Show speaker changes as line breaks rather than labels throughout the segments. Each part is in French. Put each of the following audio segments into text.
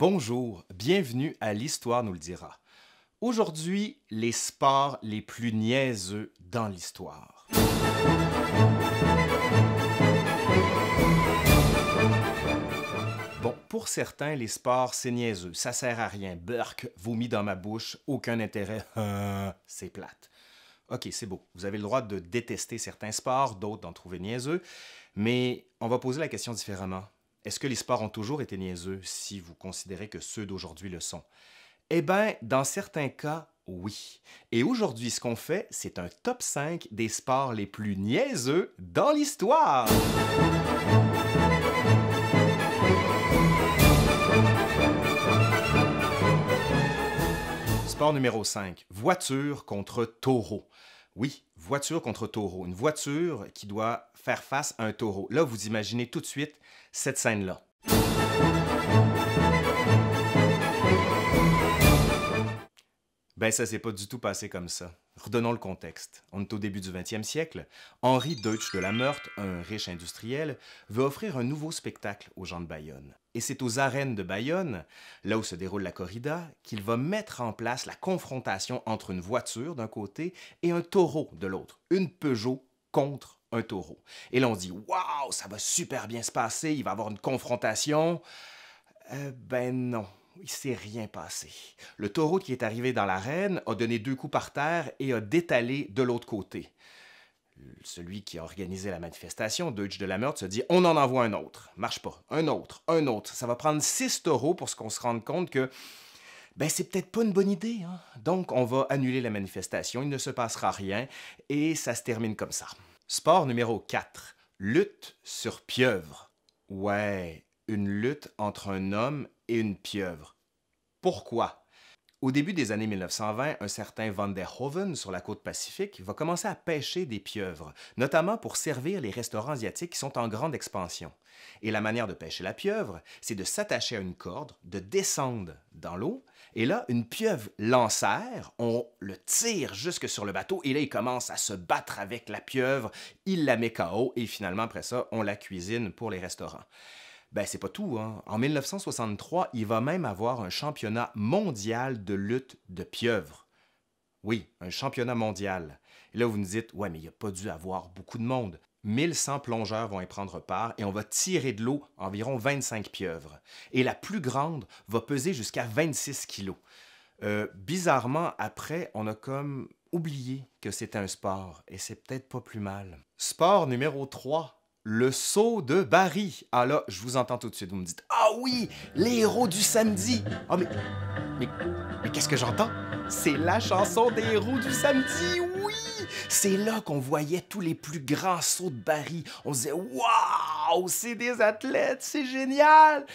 Bonjour, bienvenue à l'Histoire nous le dira. Aujourd'hui, les sports les plus niaiseux dans l'histoire. Bon, pour certains, les sports, c'est niaiseux, ça sert à rien, burk, vomi dans ma bouche, aucun intérêt, c'est plate. OK, c'est beau. Vous avez le droit de détester certains sports, d'autres d'en trouver niaiseux, mais on va poser la question différemment. Est-ce que les sports ont toujours été niaiseux si vous considérez que ceux d'aujourd'hui le sont? Eh bien, dans certains cas, oui. Et aujourd'hui, ce qu'on fait, c'est un top 5 des sports les plus niaiseux dans l'histoire. Sport numéro 5, voiture contre taureau. Oui, voiture contre taureau. Une voiture qui doit faire face à un taureau. Là, vous imaginez tout de suite cette scène-là. Ben ça s'est pas du tout passé comme ça. Redonnons le contexte. On est au début du 20e siècle. Henri Deutsch de la Meurthe, un riche industriel, veut offrir un nouveau spectacle aux gens de Bayonne. Et c'est aux arènes de Bayonne, là où se déroule la corrida, qu'il va mettre en place la confrontation entre une voiture d'un côté et un taureau de l'autre, une Peugeot contre un taureau. Et là, on dit Waouh, ça va super bien se passer, il va y avoir une confrontation. Euh, ben non, il s'est rien passé. Le taureau qui est arrivé dans l'arène a donné deux coups par terre et a détalé de l'autre côté. Celui qui a organisé la manifestation, Deutsch de la Meurthe, se dit On en envoie un autre. Marche pas. Un autre. Un autre. Ça va prendre six taureaux pour qu'on se rende compte que ben c'est peut-être pas une bonne idée. Hein. Donc on va annuler la manifestation, il ne se passera rien et ça se termine comme ça. Sport numéro 4. Lutte sur pieuvre. Ouais, une lutte entre un homme et une pieuvre. Pourquoi au début des années 1920, un certain Van der Hoven, sur la côte pacifique, va commencer à pêcher des pieuvres, notamment pour servir les restaurants asiatiques qui sont en grande expansion. Et la manière de pêcher la pieuvre, c'est de s'attacher à une corde, de descendre dans l'eau, et là, une pieuvre l'enserre, on le tire jusque sur le bateau, et là, il commence à se battre avec la pieuvre, il la met KO, et finalement, après ça, on la cuisine pour les restaurants. Ben, c'est pas tout. Hein. En 1963, il va même avoir un championnat mondial de lutte de pieuvres. Oui, un championnat mondial. Et là, vous nous dites, ouais, mais il n'y a pas dû avoir beaucoup de monde. 1100 plongeurs vont y prendre part et on va tirer de l'eau environ 25 pieuvres. Et la plus grande va peser jusqu'à 26 kilos. Euh, bizarrement, après, on a comme oublié que c'était un sport et c'est peut-être pas plus mal. Sport numéro 3, le saut de Barry. Ah là, je vous entends tout de suite. Vous me dites Ah oui, les héros du samedi. Ah, mais. Mais, qu'est-ce que j'entends C'est la chanson des héros du samedi, oui C'est là qu'on voyait tous les plus grands sauts de Barry. On disait Waouh, c'est des athlètes, c'est génial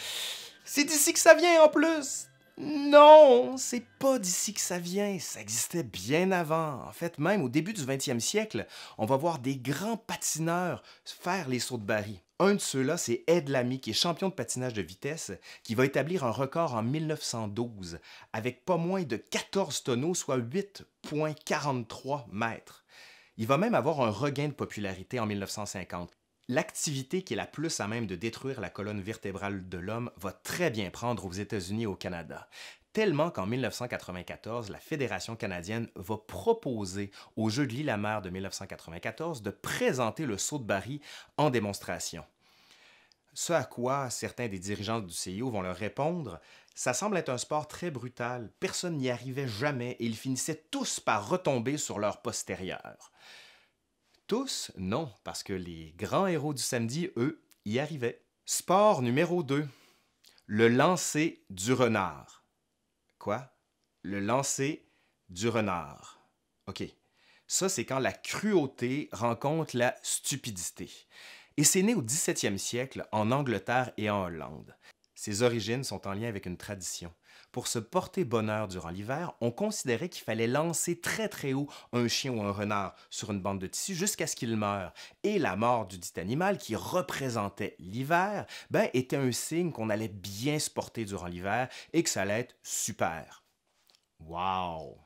C'est d'ici que ça vient en plus non, c'est pas d'ici que ça vient, ça existait bien avant. En fait, même au début du 20e siècle, on va voir des grands patineurs faire les sauts de baril. Un de ceux-là, c'est Ed Lamy, qui est champion de patinage de vitesse, qui va établir un record en 1912 avec pas moins de 14 tonneaux, soit 8,43 mètres. Il va même avoir un regain de popularité en 1950. L'activité qui est la plus à même de détruire la colonne vertébrale de l'homme va très bien prendre aux États-Unis et au Canada, tellement qu'en 1994, la Fédération canadienne va proposer aux Jeux de l'île à mer de 1994 de présenter le saut de Barry en démonstration. Ce à quoi certains des dirigeants du CIO vont leur répondre Ça semble être un sport très brutal, personne n'y arrivait jamais et ils finissaient tous par retomber sur leur postérieur. Tous, non, parce que les grands héros du samedi, eux, y arrivaient. Sport numéro 2. Le lancer du renard. Quoi? Le lancer du renard. OK. Ça, c'est quand la cruauté rencontre la stupidité. Et c'est né au 17e siècle en Angleterre et en Hollande. Ses origines sont en lien avec une tradition pour se porter bonheur durant l'hiver, on considérait qu'il fallait lancer très très haut un chien ou un renard sur une bande de tissu jusqu'à ce qu'il meure. Et la mort du dit animal, qui représentait l'hiver, ben, était un signe qu'on allait bien se porter durant l'hiver et que ça allait être super. Wow!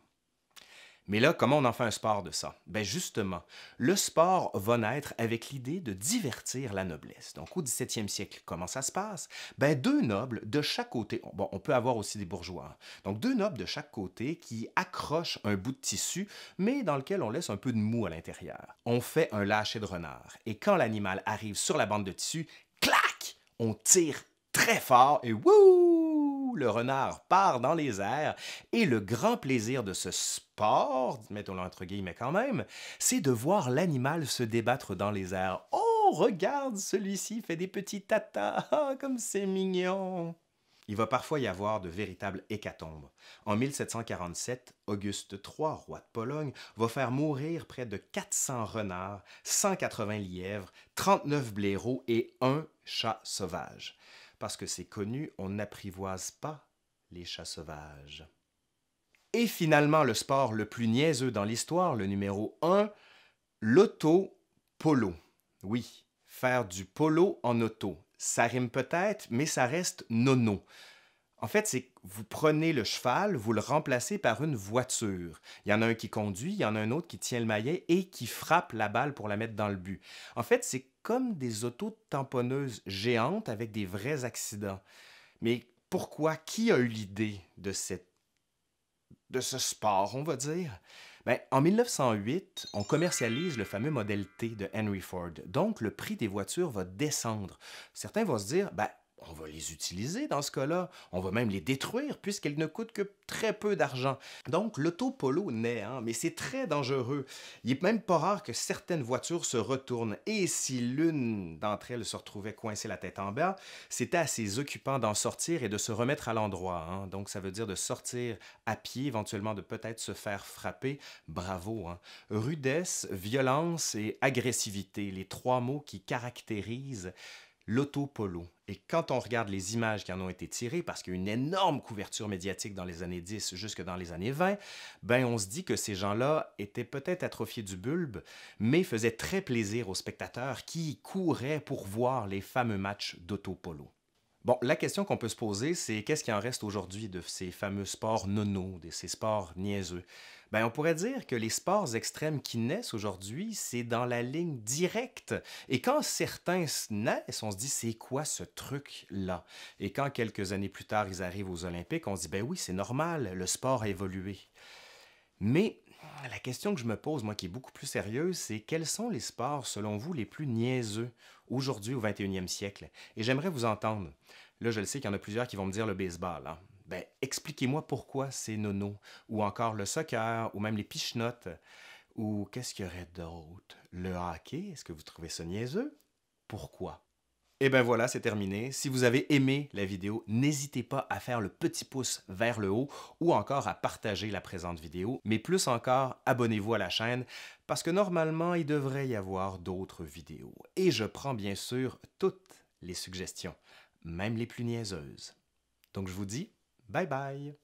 Mais là, comment on en fait un sport de ça? Ben justement, le sport va naître avec l'idée de divertir la noblesse. Donc au 17e siècle, comment ça se passe? Ben deux nobles de chaque côté, on peut avoir aussi des bourgeois, hein. donc deux nobles de chaque côté qui accrochent un bout de tissu, mais dans lequel on laisse un peu de mou à l'intérieur. On fait un lâcher de renard, et quand l'animal arrive sur la bande de tissu, clac, on tire très fort et wouh! le renard part dans les airs et le grand plaisir de ce sport, mettons-le entre guillemets quand même, c'est de voir l'animal se débattre dans les airs. Oh, regarde, celui-ci fait des petits tatas, ah, comme c'est mignon. Il va parfois y avoir de véritables hécatombes. En 1747, Auguste III, roi de Pologne, va faire mourir près de 400 renards, 180 lièvres, 39 blaireaux et un chat sauvage. Parce que c'est connu, on n'apprivoise pas les chats sauvages. Et finalement, le sport le plus niaiseux dans l'histoire, le numéro 1, l'auto-polo. Oui, faire du polo en auto. Ça rime peut-être, mais ça reste nono. En fait, c'est que vous prenez le cheval, vous le remplacez par une voiture. Il y en a un qui conduit, il y en a un autre qui tient le maillet et qui frappe la balle pour la mettre dans le but. En fait, c'est comme des autos tamponneuses géantes avec des vrais accidents. Mais pourquoi? Qui a eu l'idée de, de ce sport, on va dire? Ben, en 1908, on commercialise le fameux modèle T de Henry Ford. Donc, le prix des voitures va descendre. Certains vont se dire, ben, on va les utiliser dans ce cas-là. On va même les détruire puisqu'elles ne coûtent que très peu d'argent. Donc l'autopolo naît, hein, mais c'est très dangereux. Il est même pas rare que certaines voitures se retournent et si l'une d'entre elles se retrouvait coincée la tête en bas, c'était à ses occupants d'en sortir et de se remettre à l'endroit. Hein. Donc ça veut dire de sortir à pied, éventuellement de peut-être se faire frapper. Bravo. Hein. Rudesse, violence et agressivité, les trois mots qui caractérisent l'autopolo. Et quand on regarde les images qui en ont été tirées, parce qu'il y a une énorme couverture médiatique dans les années 10 jusque dans les années 20, ben on se dit que ces gens-là étaient peut-être atrophiés du bulbe, mais faisaient très plaisir aux spectateurs qui couraient pour voir les fameux matchs d'autopolo. Bon, la question qu'on peut se poser, c'est qu'est-ce qui en reste aujourd'hui de ces fameux sports nono, de ces sports niaiseux? Ben, on pourrait dire que les sports extrêmes qui naissent aujourd'hui, c'est dans la ligne directe. Et quand certains naissent, on se dit c'est quoi ce truc-là? Et quand quelques années plus tard, ils arrivent aux Olympiques, on se dit ben oui, c'est normal, le sport a évolué. Mais ah, la question que je me pose, moi, qui est beaucoup plus sérieuse, c'est quels sont les sports, selon vous, les plus niaiseux aujourd'hui au 21e siècle? Et j'aimerais vous entendre. Là, je le sais qu'il y en a plusieurs qui vont me dire le baseball. Hein. Ben, expliquez-moi pourquoi c'est nono, ou encore le soccer, ou même les pichenottes, ou qu'est-ce qu'il y aurait d'autre? Le hockey, est-ce que vous trouvez ça niaiseux? Pourquoi? Et ben voilà, c'est terminé. Si vous avez aimé la vidéo, n'hésitez pas à faire le petit pouce vers le haut ou encore à partager la présente vidéo. Mais plus encore, abonnez-vous à la chaîne parce que normalement, il devrait y avoir d'autres vidéos. Et je prends bien sûr toutes les suggestions, même les plus niaiseuses. Donc je vous dis, bye bye!